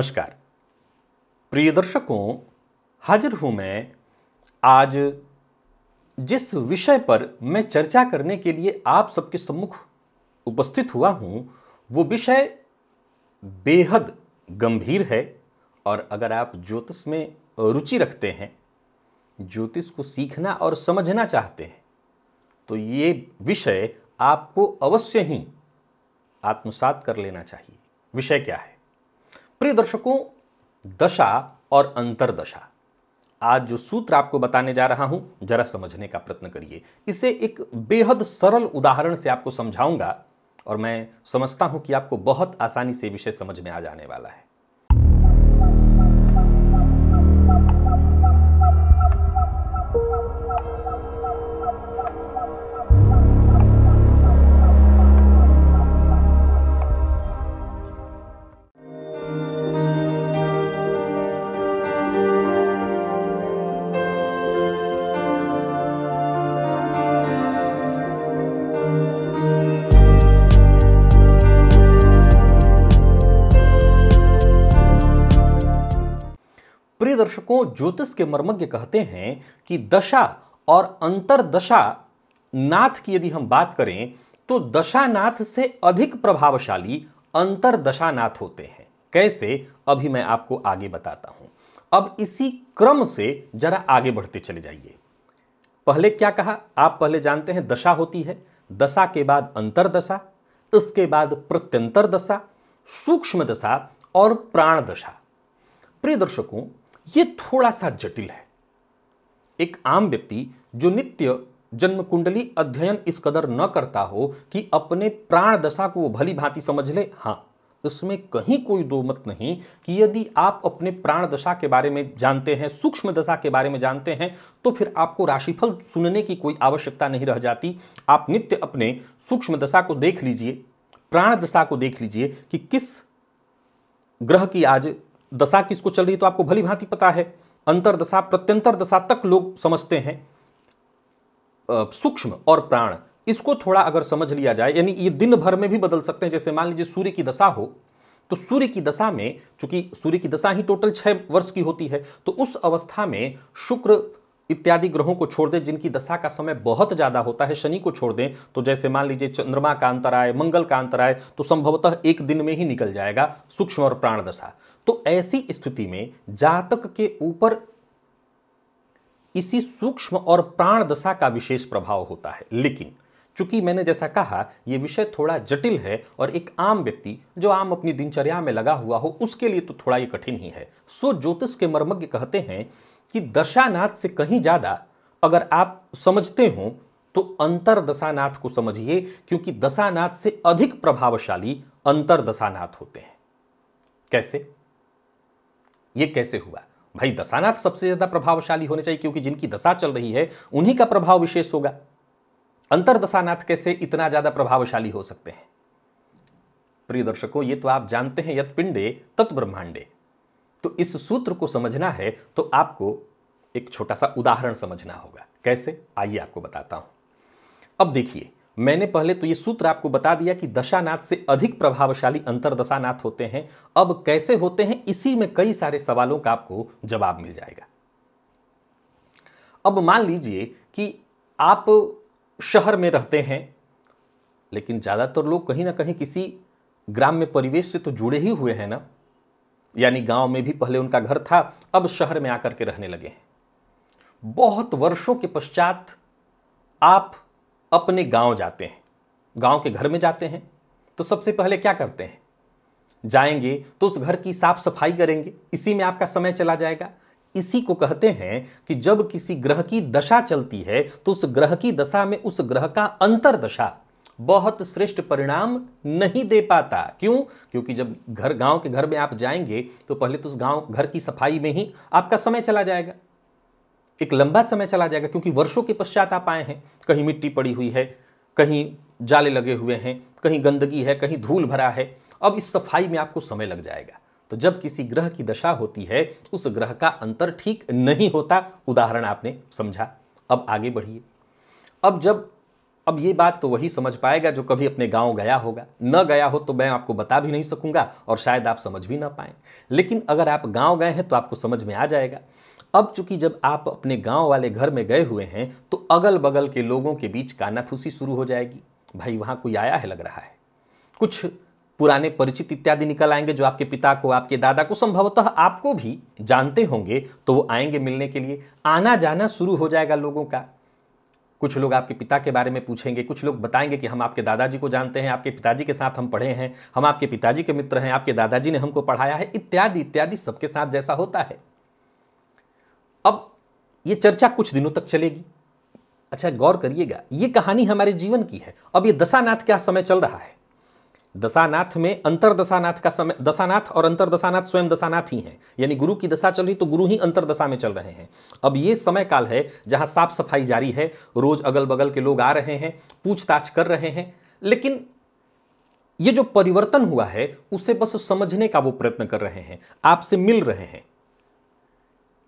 नमस्कार प्रिय दर्शकों हाजिर हूं मैं आज जिस विषय पर मैं चर्चा करने के लिए आप सबके सम्मुख उपस्थित हुआ हूं वो विषय बेहद गंभीर है और अगर आप ज्योतिष में रुचि रखते हैं ज्योतिष को सीखना और समझना चाहते हैं तो ये विषय आपको अवश्य ही आत्मसात कर लेना चाहिए विषय क्या है प्रिय दर्शकों दशा और अंतरदशा आज जो सूत्र आपको बताने जा रहा हूं जरा समझने का प्रयत्न करिए इसे एक बेहद सरल उदाहरण से आपको समझाऊंगा और मैं समझता हूं कि आपको बहुत आसानी से विषय समझ में आ जाने वाला है दर्शकों ज्योतिष के मर्मज्ञ कहते हैं कि दशा और अंतरदशा नाथ की यदि हम बात करें तो दशानाथ से अधिक प्रभावशाली अंतरदशानाथ होते हैं कैसे अभी मैं आपको आगे बताता हूं अब इसी क्रम से जरा आगे बढ़ते चले जाइए पहले क्या कहा आप पहले जानते हैं दशा होती है दशा के बाद अंतरदशा इसके बाद प्रत्यंतर दशा सूक्ष्म दशा और प्राण दशा प्रिय दर्शकों ये थोड़ा सा जटिल है एक आम व्यक्ति जो नित्य जन्म कुंडली अध्ययन इस कदर न करता हो कि अपने प्राण दशा को भली भांति समझ ले हाँ इसमें कहीं कोई दो मत नहीं कि यदि आप अपने प्राण दशा के बारे में जानते हैं सूक्ष्म दशा के बारे में जानते हैं तो फिर आपको राशिफल सुनने की कोई आवश्यकता नहीं रह जाती आप नित्य अपने सूक्ष्म दशा को देख लीजिए प्राण दशा को देख लीजिए कि किस ग्रह की आज दशा किसको चल रही है तो आपको भली भांति पता है अंतर दशा प्रत्यंतर दशा तक लोग समझते हैं सूक्ष्म और प्राण इसको थोड़ा अगर समझ लिया जाए यानी ये दिन भर में भी बदल सकते हैं जैसे मान लीजिए सूर्य की दशा हो तो सूर्य की दशा में चूंकि सूर्य की दशा ही टोटल छह वर्ष की होती है तो उस अवस्था में शुक्र इत्यादि ग्रहों को छोड़ दें जिनकी दशा का समय बहुत ज़्यादा होता है शनि को छोड़ दें तो जैसे मान लीजिए चंद्रमा का अंतराय मंगल का अंतराय तो संभवतः एक दिन में ही निकल जाएगा सूक्ष्म और प्राण दशा तो ऐसी स्थिति में जातक के ऊपर इसी सूक्ष्म और प्राण दशा का विशेष प्रभाव होता है लेकिन चूंकि मैंने जैसा कहा यह विषय थोड़ा जटिल है और एक आम व्यक्ति जो आम अपनी दिनचर्या में लगा हुआ हो उसके लिए तो थोड़ा ये कठिन ही है सो ज्योतिष के मर्मज्ञ कहते हैं कि दशानाथ से कहीं ज़्यादा अगर आप समझते हो तो अंतर दशानाथ को समझिए क्योंकि दशानाथ से अधिक प्रभावशाली अंतर दशानाथ होते हैं कैसे ये कैसे हुआ भाई दशानाथ सबसे ज्यादा प्रभावशाली होने चाहिए क्योंकि जिनकी दशा चल रही है उन्हीं का प्रभाव विशेष होगा अंतर दशानाथ कैसे इतना ज्यादा प्रभावशाली हो सकते हैं प्रिय दर्शकों ये तो आप जानते हैं यत पिंडे तत् ब्रह्मांडे तो इस सूत्र को समझना है तो आपको एक छोटा सा उदाहरण समझना होगा कैसे आइए आपको बताता हूं अब देखिए मैंने पहले तो ये सूत्र आपको बता दिया कि दशानाथ से अधिक प्रभावशाली अंतरदशानाथ होते हैं अब कैसे होते हैं इसी में कई सारे सवालों का आपको जवाब मिल जाएगा अब मान लीजिए कि आप शहर में रहते हैं लेकिन ज़्यादातर लोग कहीं ना कहीं किसी ग्राम में परिवेश से तो जुड़े ही हुए हैं ना यानी गांव में भी पहले उनका घर था अब शहर में आकर के रहने लगे हैं बहुत वर्षों के पश्चात आप अपने गांव जाते हैं गांव के घर में जाते हैं तो सबसे पहले क्या करते हैं जाएंगे तो उस घर की साफ सफाई करेंगे इसी में आपका समय चला जाएगा इसी को कहते हैं कि जब किसी ग्रह की दशा चलती है तो उस ग्रह की दशा में उस ग्रह का अंतर दशा बहुत श्रेष्ठ परिणाम नहीं दे पाता क्यों क्योंकि जब घर गांव के घर में आप जाएंगे तो पहले तो उस गांव घर की सफाई में ही आपका समय चला जाएगा एक लंबा समय चला जाएगा क्योंकि वर्षों के पश्चात आप आए हैं कहीं मिट्टी पड़ी हुई है कहीं जाले लगे हुए हैं कहीं गंदगी है कहीं धूल भरा है अब इस सफाई में आपको समय लग जाएगा तो जब किसी ग्रह की दशा होती है उस ग्रह का अंतर ठीक नहीं होता उदाहरण आपने समझा अब आगे बढ़िए अब जब अब ये बात तो वही समझ पाएगा जो कभी अपने गांव गया होगा न गया हो तो मैं आपको बता भी नहीं सकूंगा और शायद आप समझ भी ना पाए लेकिन अगर आप गांव गए हैं तो आपको समझ में आ जाएगा अब चूंकि जब आप अपने गांव वाले घर में गए हुए हैं तो अगल बगल के लोगों के बीच कानाफूसी शुरू हो जाएगी भाई वहाँ कोई आया है लग रहा है कुछ पुराने परिचित इत्यादि निकल आएंगे जो आपके पिता को आपके दादा को संभवतः आपको भी जानते होंगे तो वो आएंगे मिलने के लिए आना जाना शुरू हो जाएगा लोगों का कुछ लोग आपके पिता के बारे में पूछेंगे कुछ लोग बताएंगे कि हम आपके दादाजी को जानते हैं आपके पिताजी के साथ हम पढ़े हैं हम आपके पिताजी के मित्र हैं आपके दादाजी ने हमको पढ़ाया है इत्यादि इत्यादि सबके साथ जैसा होता है अब ये चर्चा कुछ दिनों तक चलेगी अच्छा गौर करिएगा ये कहानी हमारे जीवन की है अब ये दशानाथ क्या समय चल रहा है दशानाथ में अंतर दशानाथ का समय दशानाथ और अंतर दशानाथ स्वयं दशानाथ ही हैं यानी गुरु की दशा चल रही तो गुरु ही अंतर दशा में चल रहे हैं अब ये समय काल है जहां साफ सफाई जारी है रोज अगल बगल के लोग आ रहे हैं पूछताछ कर रहे हैं लेकिन ये जो परिवर्तन हुआ है उसे बस समझने का वो प्रयत्न कर रहे हैं आपसे मिल रहे हैं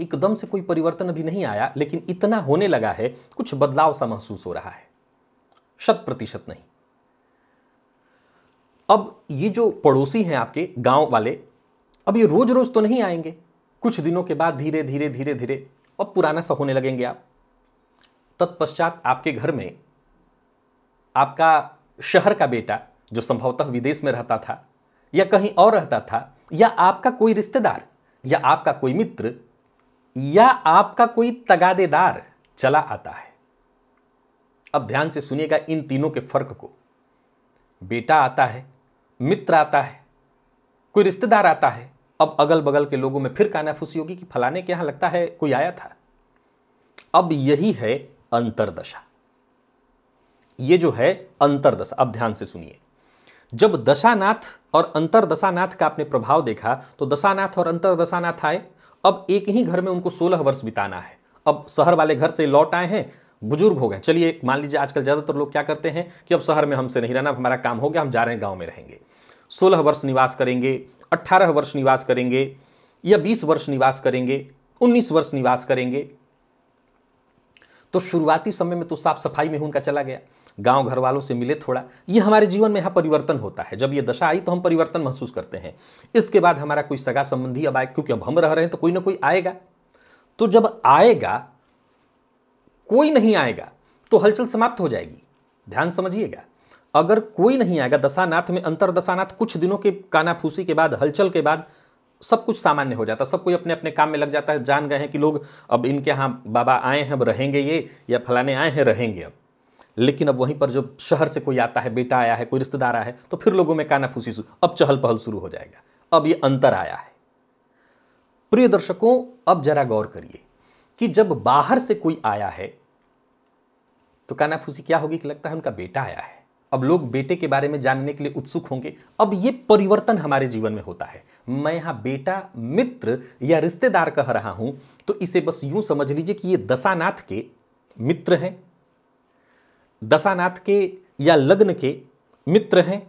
एकदम से कोई परिवर्तन अभी नहीं आया लेकिन इतना होने लगा है कुछ बदलाव सा महसूस हो रहा है शत प्रतिशत नहीं अब ये जो पड़ोसी हैं आपके गांव वाले अब ये रोज रोज तो नहीं आएंगे कुछ दिनों के बाद धीरे धीरे धीरे धीरे अब पुराना सा होने लगेंगे आप तत्पश्चात आपके घर में आपका शहर का बेटा जो संभवतः विदेश में रहता था या कहीं और रहता था या आपका कोई रिश्तेदार या आपका कोई मित्र या आपका कोई तगादेदार चला आता है अब ध्यान से सुनिएगा इन तीनों के फर्क को बेटा आता है मित्र आता है कोई रिश्तेदार आता है अब अगल बगल के लोगों में फिर कानाफूसी होगी कि फलाने के यहां लगता है कोई आया था अब यही है अंतरदशा ये जो है अंतरदशा अब ध्यान से सुनिए जब दशानाथ और अंतरदशानाथ का आपने प्रभाव देखा तो दशानाथ और अंतरदशानाथ आए अब एक ही घर में उनको सोलह वर्ष बिताना है अब शहर वाले घर से लौट आए हैं बुजुर्ग हो गए चलिए मान लीजिए आजकल ज़्यादातर लोग क्या करते हैं कि अब शहर में हमसे नहीं रहना हमारा काम हो गया हम जा रहे हैं गाँव में रहेंगे सोलह वर्ष निवास करेंगे अट्ठारह वर्ष निवास करेंगे या बीस वर्ष निवास करेंगे उन्नीस वर्ष निवास करेंगे तो शुरुआती समय में तो साफ सफाई में उनका चला गया गांव घर वालों से मिले थोड़ा ये हमारे जीवन में यहाँ परिवर्तन होता है जब ये दशा आई तो हम परिवर्तन महसूस करते हैं इसके बाद हमारा कोई सगा संबंधी अब आए क्योंकि अब हम रह रहे हैं तो कोई ना कोई आएगा तो जब आएगा कोई नहीं आएगा तो हलचल समाप्त हो जाएगी ध्यान समझिएगा अगर कोई नहीं आएगा दशानाथ में अंतर दशानाथ कुछ दिनों के कानाफूसी के बाद हलचल के बाद सब कुछ सामान्य हो जाता है सब कोई अपने अपने काम में लग जाता है जान गए हैं कि लोग अब इनके यहाँ बाबा आए हैं अब रहेंगे ये या फलाने आए हैं रहेंगे अब लेकिन अब वहीं पर जब शहर से कोई आता है बेटा आया है कोई रिश्तेदार आया है तो फिर लोगों में कानाफूसी अब चहल पहल शुरू हो जाएगा अब ये अंतर आया है प्रिय दर्शकों अब जरा गौर करिए कि जब बाहर से कोई आया है तो कानाफूसी क्या होगी कि लगता है उनका बेटा आया है अब लोग बेटे के बारे में जानने के लिए उत्सुक होंगे अब ये परिवर्तन हमारे जीवन में होता है मैं यहां बेटा मित्र या रिश्तेदार कह रहा हूं तो इसे बस यूं समझ लीजिए कि ये दशानाथ के मित्र हैं दशानाथ के या लग्न के मित्र हैं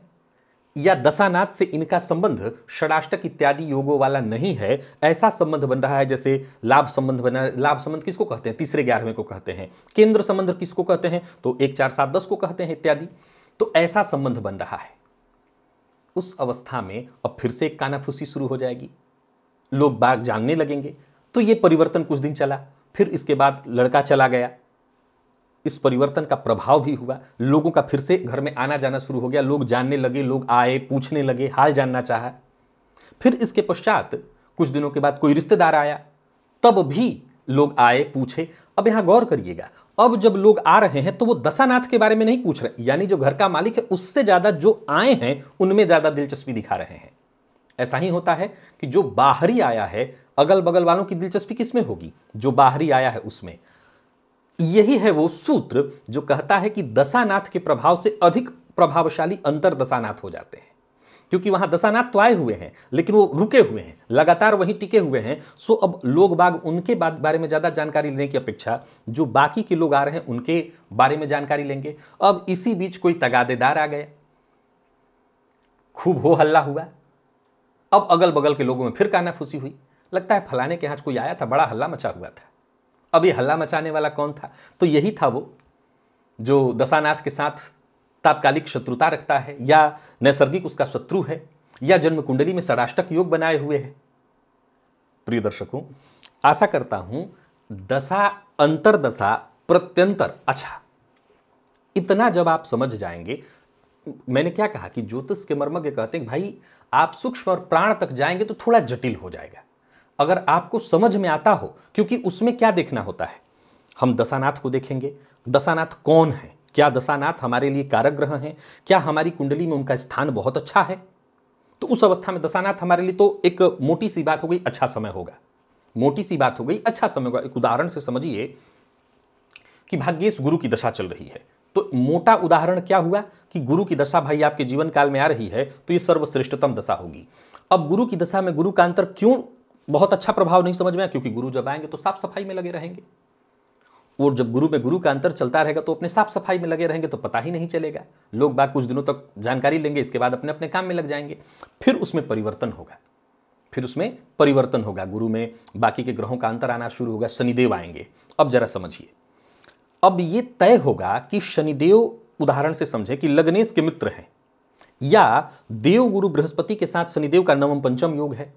या दशानाथ से इनका संबंध षडाष्टक इत्यादि योगों वाला नहीं है ऐसा संबंध बन रहा है जैसे लाभ संबंध बना लाभ संबंध किसको कहते हैं तीसरे ग्यारहवें को कहते हैं केंद्र संबंध किसको कहते हैं तो एक चार सात दस को कहते हैं इत्यादि तो ऐसा संबंध बन रहा है उस अवस्था में अब फिर से एक कानाफूसी शुरू हो जाएगी लोग बाग जानने लगेंगे तो ये परिवर्तन कुछ दिन चला फिर इसके बाद लड़का चला गया इस परिवर्तन का प्रभाव भी हुआ लोगों का फिर से घर में आना जाना शुरू हो गया लोग जानने लगे लोग आए पूछने लगे हाल जानना चाहा फिर इसके पश्चात कुछ दिनों के बाद कोई रिश्तेदार आया तब भी लोग आए पूछे अब यहां गौर करिएगा अब जब लोग आ रहे हैं तो वो दशानाथ के बारे में नहीं पूछ रहे यानी जो घर का मालिक है उससे ज़्यादा जो आए हैं उनमें ज़्यादा दिलचस्पी दिखा रहे हैं ऐसा ही होता है कि जो बाहरी आया है अगल बगल वालों की दिलचस्पी किसमें होगी जो बाहरी आया है उसमें यही है वो सूत्र जो कहता है कि दशानाथ के प्रभाव से अधिक प्रभावशाली अंतर दशानाथ हो जाते हैं क्योंकि वहां दशानाथ तो आए हुए हैं लेकिन वो रुके हुए हैं लगातार वहीं टिके हुए हैं सो अब लोग बाग उनके बारे में ज़्यादा जानकारी लेने की अपेक्षा जो बाकी के लोग आ रहे हैं उनके बारे में जानकारी लेंगे अब इसी बीच कोई तगादेदार आ गया खूब हो हल्ला हुआ अब अगल बगल के लोगों में फिर कानाफूसी हुई लगता है फलाने के यहां कोई आया था बड़ा हल्ला मचा हुआ था अब ये हल्ला मचाने वाला कौन था तो यही था वो जो दशानाथ के साथ तात्कालिक शत्रुता रखता है या नैसर्गिक उसका शत्रु है या जन्म कुंडली में सराष्टक योग बनाए हुए है प्रिय दर्शकों आशा करता हूं दशा अंतरदशा प्रत्यंतर अच्छा इतना जब आप समझ जाएंगे मैंने क्या कहा कि ज्योतिष के मर्मज्ञ कहते हैं भाई आप सूक्ष्म और प्राण तक जाएंगे तो थोड़ा जटिल हो जाएगा अगर आपको समझ में आता हो क्योंकि उसमें क्या देखना होता है हम दशानाथ को देखेंगे दशानाथ कौन है क्या दशानाथ हमारे लिए कारक ग्रह हैं क्या हमारी कुंडली में उनका स्थान बहुत अच्छा है तो उस अवस्था में दशानाथ हमारे लिए तो एक मोटी सी बात हो गई अच्छा समय होगा मोटी सी बात हो गई अच्छा समय होगा एक उदाहरण से समझिए कि भाग्येश गुरु की दशा चल रही है तो मोटा उदाहरण क्या हुआ कि गुरु की दशा भाई आपके जीवन काल में आ रही है तो ये सर्वश्रेष्ठतम दशा होगी अब गुरु की दशा में गुरु का अंतर क्यों बहुत अच्छा प्रभाव नहीं समझ में आया क्योंकि गुरु जब आएंगे तो साफ सफाई में लगे रहेंगे और जब गुरु में गुरु का अंतर चलता रहेगा तो अपने साफ सफाई में लगे रहेंगे तो पता ही नहीं चलेगा लोग बाग कुछ दिनों तक जानकारी लेंगे इसके बाद अपने अपने काम में लग जाएंगे फिर उसमें परिवर्तन होगा फिर उसमें परिवर्तन होगा गुरु में बाकी के ग्रहों का अंतर आना शुरू होगा शनिदेव आएंगे अब जरा समझिए अब ये तय होगा कि शनिदेव उदाहरण से समझे कि लग्नेश के मित्र हैं या देव गुरु बृहस्पति के साथ शनिदेव का नवम पंचम योग है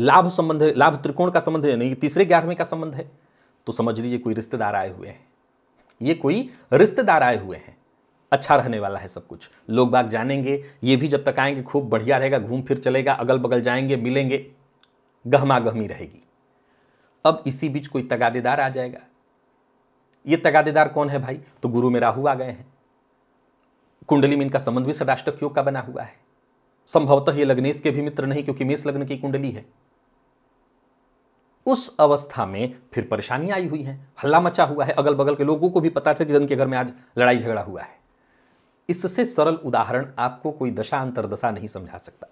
लाभ संबंध है लाभ त्रिकोण का संबंध है नहीं तीसरे ग्यारहवें का संबंध है तो समझ लीजिए कोई रिश्तेदार आए हुए हैं ये कोई रिश्तेदार आए हुए हैं अच्छा रहने वाला है सब कुछ लोग बाग जानेंगे ये भी जब तक आएंगे खूब बढ़िया रहेगा घूम फिर चलेगा अगल बगल जाएंगे मिलेंगे गहमा गहमी रहेगी अब इसी बीच कोई तगादेदार आ जाएगा ये तगादेदार कौन है भाई तो गुरु में राहु आ गए हैं कुंडली में इनका संबंध भी सदाष्टक योग का बना हुआ है संभवतः ये लग्नेश के भी मित्र नहीं क्योंकि मेष लग्न की कुंडली है उस अवस्था में फिर परेशानी आई हुई है हल्ला मचा हुआ है अगल बगल के लोगों को भी पता चल कि के घर में आज लड़ाई झगड़ा हुआ है इससे सरल उदाहरण आपको कोई दशा अंतरदशा नहीं समझा सकता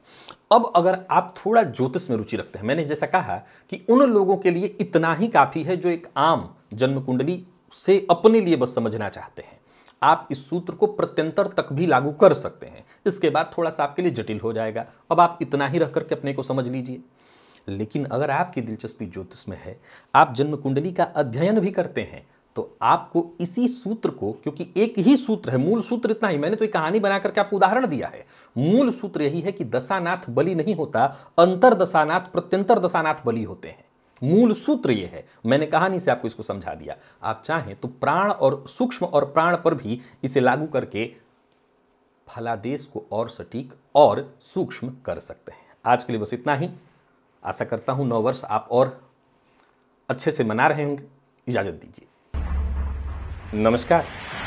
अब अगर आप थोड़ा ज्योतिष में रुचि रखते हैं मैंने जैसा कहा कि उन लोगों के लिए इतना ही काफ़ी है जो एक आम जन्म कुंडली से अपने लिए बस समझना चाहते हैं आप इस सूत्र को प्रत्यंतर तक भी लागू कर सकते हैं इसके बाद थोड़ा सा आपके लिए जटिल हो जाएगा अब आप इतना ही रह करके अपने को समझ लीजिए लेकिन अगर आपकी दिलचस्पी ज्योतिष में है आप जन्म कुंडली का अध्ययन भी करते हैं तो आपको इसी सूत्र को क्योंकि एक ही सूत्र है मूल सूत्र इतना ही मैंने तो एक कहानी बनाकर के आपको उदाहरण दिया है मूल सूत्र यही है कि दशानाथ बलि नहीं होता अंतर दशानाथ प्रत्यंतर दशानाथ बलि होते हैं मूल सूत्र यह है मैंने कहानी से आपको इसको समझा दिया आप चाहें तो प्राण और सूक्ष्म और प्राण पर भी इसे लागू करके फलादेश को और सटीक और सूक्ष्म कर सकते हैं आज के लिए बस इतना ही आशा करता हूँ नौ वर्ष आप और अच्छे से मना रहे होंगे इजाज़त दीजिए नमस्कार